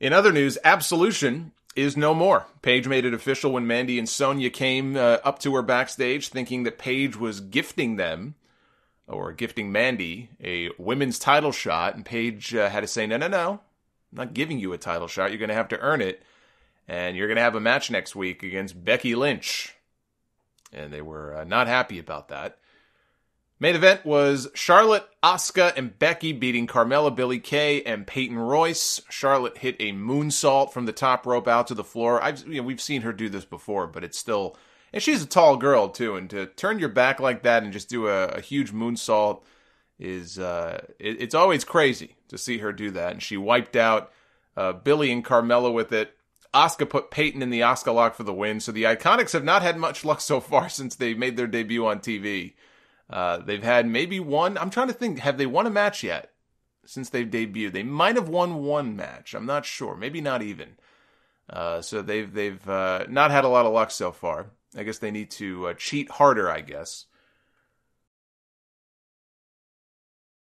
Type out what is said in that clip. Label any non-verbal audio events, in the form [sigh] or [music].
In other news, Absolution is no more. Paige made it official when Mandy and Sonia came uh, up to her backstage thinking that Paige was gifting them or gifting Mandy a women's title shot and Paige uh, had to say no no no. I'm not giving you a title shot. You're going to have to earn it and you're going to have a match next week against Becky Lynch. And they were uh, not happy about that. Main event was Charlotte, Asuka, and Becky beating Carmella, Billy Kay, and Peyton Royce. Charlotte hit a moonsault from the top rope out to the floor. I've, you know, we've seen her do this before, but it's still, and she's a tall girl too. And to turn your back like that and just do a, a huge moonsault is, uh, it, it's always crazy to see her do that. And she wiped out uh, Billy and Carmella with it. Asuka put Peyton in the Asuka lock for the win. So the Iconics have not had much luck so far [laughs] since they made their debut on TV. Uh, they've had maybe one. I'm trying to think. Have they won a match yet since they've debuted? They might have won one match. I'm not sure. Maybe not even. Uh, so they've they've uh, not had a lot of luck so far. I guess they need to uh, cheat harder. I guess